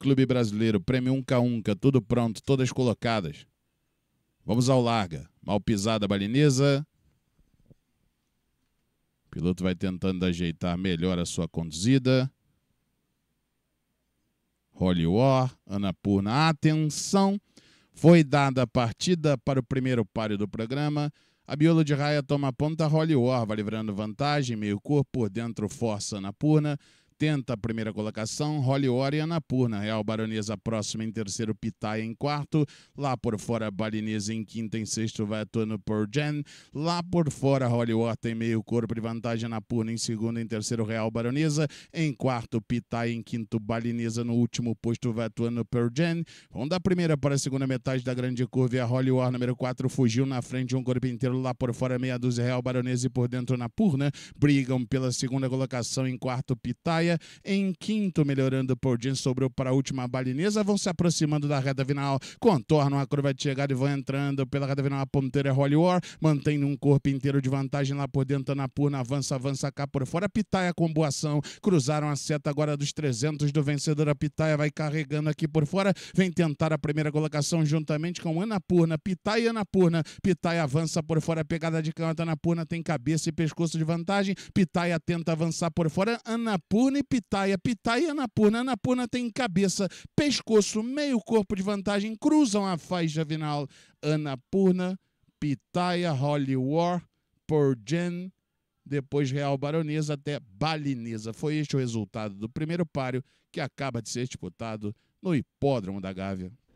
Clube Brasileiro, Prêmio Unca Unca, tudo pronto, todas colocadas. Vamos ao larga. Mal pisada balinesa. O piloto vai tentando ajeitar melhor a sua conduzida. Holy War, Anapurna. Atenção! Foi dada a partida para o primeiro páreo do programa. A Biolo de Raia toma a ponta, Holy War vai livrando vantagem, meio corpo, por dentro força Anapurna. 80 a primeira colocação, Holly Warrior na Purna, Real Baronesa próxima em terceiro, Pitaia em quarto, lá por fora Balinesa em quinto, em sexto vai atuando por Jen, lá por fora Holly Warrior tem meio corpo de vantagem na Purna, em segundo, em terceiro Real Baronesa, em quarto Pitaia, em quinto Balinesa, no último posto vai atuando por Jen, vamos da primeira para a segunda metade da grande curva e a Holly Warrior número 4 fugiu na frente, um corpo inteiro lá por fora, meia dúzia Real Baronesa e por dentro na Purna, brigam pela segunda colocação, em quarto Pitaia, Maia. Em quinto, melhorando Paul Jean, sobrou para a última balinesa. Vão se aproximando da reta final, contornam a curva de chegada e vão entrando pela reta final. A ponteira é War, mantendo um corpo inteiro de vantagem lá por dentro. Anapurna avança, avança cá por fora. Pitaia com boa ação, cruzaram a seta agora dos 300 do vencedor. A Pitaia vai carregando aqui por fora, vem tentar a primeira colocação juntamente com Anapurna. Pitaia e Anapurna. Pitaia avança por fora, pegada de canto. Anapurna tem cabeça e pescoço de vantagem. Pitaia tenta avançar por fora. Anapurna Anapurna e Pitaia, Pitaia e Anapurna. Anapurna tem cabeça, pescoço, meio corpo de vantagem, cruzam a faixa final. Anapurna, Pitaia, Holy War, Porgen, depois Real Baronesa até Balinesa. Foi este o resultado do primeiro páreo que acaba de ser disputado no Hipódromo da Gávea.